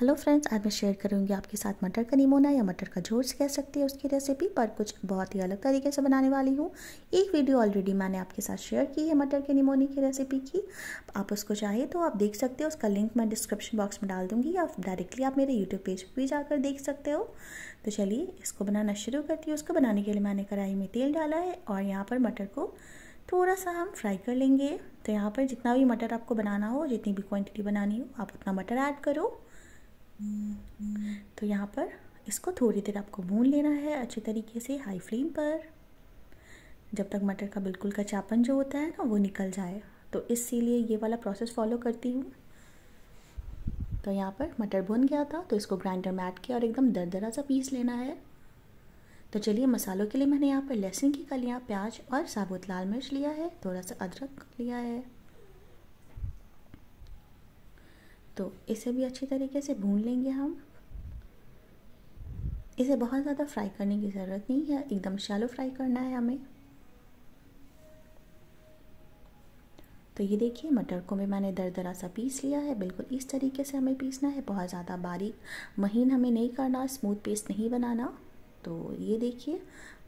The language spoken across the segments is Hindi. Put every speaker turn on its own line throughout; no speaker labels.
हेलो फ्रेंड्स आज मैं शेयर करूंगी आपके साथ मटर का निमोना या मटर का जोश कह सकते हैं उसकी रेसिपी पर कुछ बहुत ही अलग तरीके से बनाने वाली हूँ एक वीडियो ऑलरेडी मैंने आपके साथ शेयर की है मटर के निमोनी की रेसिपी की आप उसको चाहे तो आप देख सकते हो उसका लिंक मैं डिस्क्रिप्शन बॉक्स में डाल दूँगी या डायरेक्टली आप मेरे यूट्यूब पेज पर भी जाकर देख सकते हो तो चलिए इसको बनाना शुरू करती हूँ उसको बनाने के लिए मैंने कढ़ाई में तेल डाला है और यहाँ पर मटर को थोड़ा सा हम फ्राई कर लेंगे तो यहाँ पर जितना भी मटर आपको बनाना हो जितनी भी क्वांटिटी बनानी हो आप उतना मटर ऐड करो तो यहाँ पर इसको थोड़ी देर आपको भून लेना है अच्छे तरीके से हाई फ्लेम पर जब तक मटर का बिल्कुल कचापन जो होता है ना वो निकल जाए तो इसीलिए ये वाला प्रोसेस फॉलो करती हूँ तो यहाँ पर मटर भुन गया था तो इसको ग्राइंडर में ऐड किया और एकदम दरदरा सा पीस लेना है तो चलिए मसालों के लिए मैंने यहाँ पर लहसुन की कलियाँ प्याज और साबुत लाल मिर्च लिया है थोड़ा सा अदरक लिया है तो इसे भी अच्छी तरीके से भून लेंगे हम इसे बहुत ज़्यादा फ्राई करने की ज़रूरत नहीं है एकदम शैलो फ्राई करना है हमें तो ये देखिए मटर को भी मैंने दर दरा सा पीस लिया है बिल्कुल इस तरीके से हमें पीसना है बहुत ज़्यादा बारीक महीन हमें नहीं करना स्मूथ पेस्ट नहीं बनाना तो ये देखिए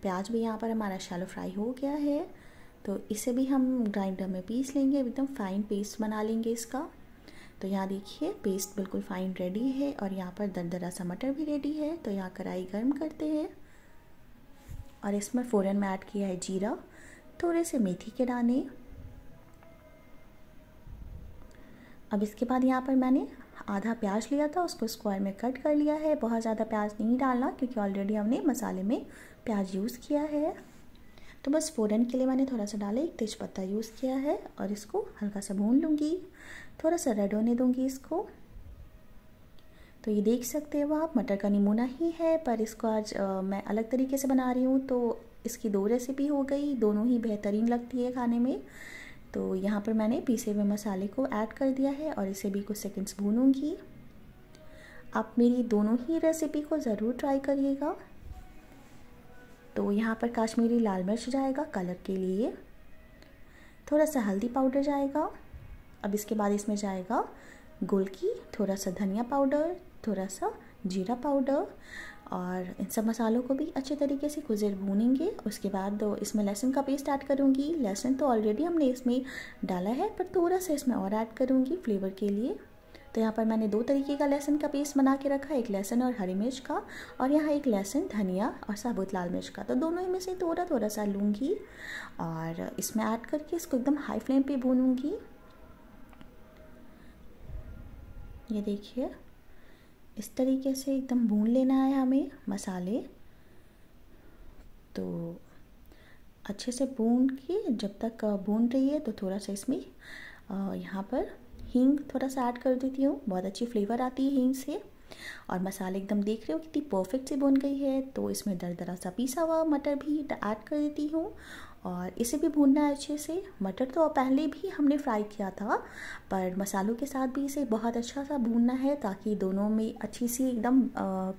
प्याज भी यहाँ पर हमारा शैलो फ्राई हो गया है तो इसे भी हम ग्राइंडर में पीस लेंगे एकदम फाइन पेस्ट बना लेंगे इसका तो यहाँ देखिए पेस्ट बिल्कुल फाइन रेडी है और यहाँ पर दरदरा सा मटर भी रेडी है तो यहाँ कढ़ाई गर्म करते हैं और इसमें फ़ौरन में ऐड किया है जीरा थोड़े से मेथी के दाने अब इसके बाद यहाँ पर मैंने आधा प्याज लिया था उसको स्क्वायर में कट कर लिया है बहुत ज़्यादा प्याज नहीं डालना क्योंकि ऑलरेडी हमने मसाले में प्याज यूज़ किया है तो बस फ़ोरन के लिए मैंने थोड़ा सा डाला एक तेज़पत्ता यूज़ किया है और इसको हल्का सा भून लूँगी थोड़ा सा रेड होने दूँगी इसको तो ये देख सकते हो आप मटर का नमूना ही है पर इसको आज आ, मैं अलग तरीके से बना रही हूँ तो इसकी दो रेसिपी हो गई दोनों ही बेहतरीन लगती है खाने में तो यहाँ पर मैंने पीसे हुए मसाले को ऐड कर दिया है और इसे भी कुछ सेकंड्स भूनूंगी आप मेरी दोनों ही रेसिपी को ज़रूर ट्राई करिएगा तो यहाँ पर काश्मीरी लाल मिर्च जाएगा कलर के लिए थोड़ा सा हल्दी पाउडर जाएगा अब इसके बाद इसमें जाएगा गुल की थोड़ा सा धनिया पाउडर थोड़ा सा जीरा पाउडर और इन सब मसालों को भी अच्छे तरीके से कुछ देर भूनेंगे उसके बाद तो इसमें लहसुन का पेस्ट ऐड करूँगी लहसुन तो ऑलरेडी हमने इसमें डाला है पर थोड़ा सा इसमें और ऐड करूँगी फ्लेवर के लिए तो यहाँ पर मैंने दो तरीके का लहसुन का पेस्ट बना के रखा एक लहसुन और हरी मिर्च का और यहाँ एक लहसुन धनिया और साबुत लाल मिर्च का तो दोनों ही में से थोड़ा थोड़ा सा लूँगी और इसमें ऐड करके इसको एकदम हाई फ्लेम पर भूनूँगी ये देखिए इस तरीके से एकदम भून लेना है हमें मसाले तो अच्छे से भून के जब तक भून रही है तो थोड़ा सा इसमें यहाँ पर हींग थोड़ा सा ऐड कर देती हूँ बहुत अच्छी फ्लेवर आती है हींग से और मसाले एकदम देख रहे हो कितनी परफेक्ट से बन गई है तो इसमें दर दरा सा पीसा हुआ मटर भी ऐड कर देती हूँ और इसे भी भूनना है अच्छे से मटर तो पहले भी हमने फ्राई किया था पर मसालों के साथ भी इसे बहुत अच्छा सा भूनना है ताकि दोनों में अच्छी सी एकदम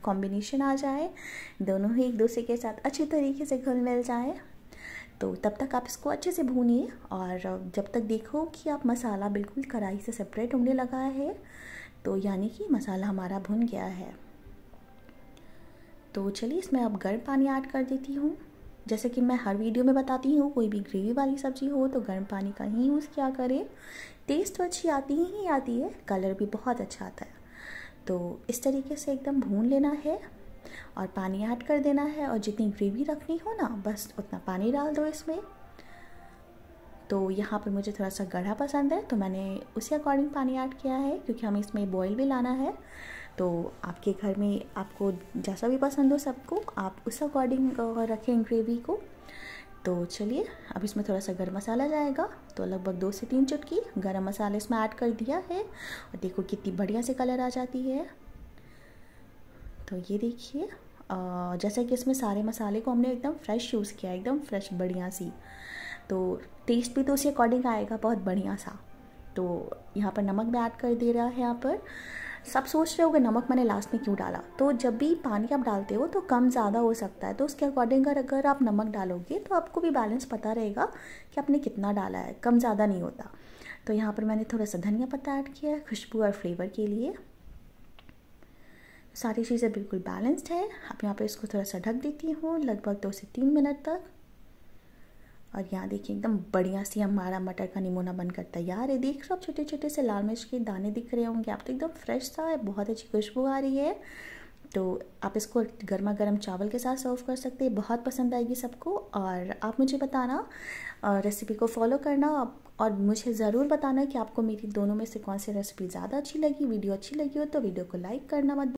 कॉम्बिनेशन आ जाए दोनों ही एक दूसरे के साथ अच्छे तरीके से घुल मिल जाए तो तब तक आप इसको अच्छे से भूनिए और जब तक देखो कि आप मसाला बिल्कुल कढ़ाई से सेपरेट होने लगा है तो यानी कि मसाला हमारा भुन गया है तो चलिए इसमें अब गर्म पानी ऐड कर देती हूँ जैसे कि मैं हर वीडियो में बताती हूँ कोई भी ग्रेवी वाली सब्ज़ी हो तो गर्म पानी का ही यूज़ क्या करें टेस्ट तो अच्छी आती ही आती है कलर भी बहुत अच्छा आता है तो इस तरीके से एकदम भून लेना है और पानी ऐड कर देना है और जितनी ग्रेवी रखनी हो ना बस उतना पानी डाल दो इसमें तो यहाँ पर मुझे थोड़ा सा गढ़ा पसंद है तो मैंने उसी अकॉर्डिंग पानी ऐड किया है क्योंकि हमें इसमें बॉयल भी लाना है तो आपके घर में आपको जैसा भी पसंद हो सबको आप उस अकॉर्डिंग रखें ग्रेवी को तो चलिए अब इसमें थोड़ा सा गर्म मसाला जाएगा तो लगभग दो से तीन चुटकी गरम मसाला इसमें ऐड कर दिया है और देखो कितनी बढ़िया से कलर आ जाती है तो ये देखिए जैसा कि इसमें सारे मसाले को हमने एकदम फ्रेश यूज़ किया एकदम फ्रेश बढ़िया सी तो टेस्ट भी तो उसी अकॉर्डिंग आएगा बहुत बढ़िया सा तो यहाँ पर नमक भी ऐड कर दे रहा है यहाँ पर सब सोच रहे होगे नमक मैंने लास्ट में क्यों डाला तो जब भी पानी आप डालते हो तो कम ज़्यादा हो सकता है तो उसके अकॉर्डिंग अगर अगर आप नमक डालोगे तो आपको भी बैलेंस पता रहेगा कि आपने कितना डाला है कम ज़्यादा नहीं होता तो यहाँ पर मैंने थोड़ा सा धनिया पत्ता ऐड किया है खुशबू और फ्लेवर के लिए सारी चीज़ें बिल्कुल बैलेंस्ड है अब यहाँ पे इसको थोड़ा सा ढक देती हूँ लगभग दो से तीन मिनट तक और यहाँ देखिए एकदम बढ़िया सी हमारा मटर का निमोना बनकर तैयार है देख रहे हो आप छोटे छोटे से लाल मिर्च के दाने दिख रहे होंगे आप तो एकदम फ्रेश सा है बहुत अच्छी खुशबू आ रही है तो आप इसको गर्मा गर्म चावल के साथ सर्व कर सकते हैं बहुत पसंद आएगी सबको और आप मुझे बताना और रेसिपी को फॉलो करना और मुझे ज़रूर बताना कि आपको मेरी दोनों में से कौन सी रेसिपी ज़्यादा अच्छी लगी वीडियो अच्छी लगी हो तो वीडियो को लाइक करना मत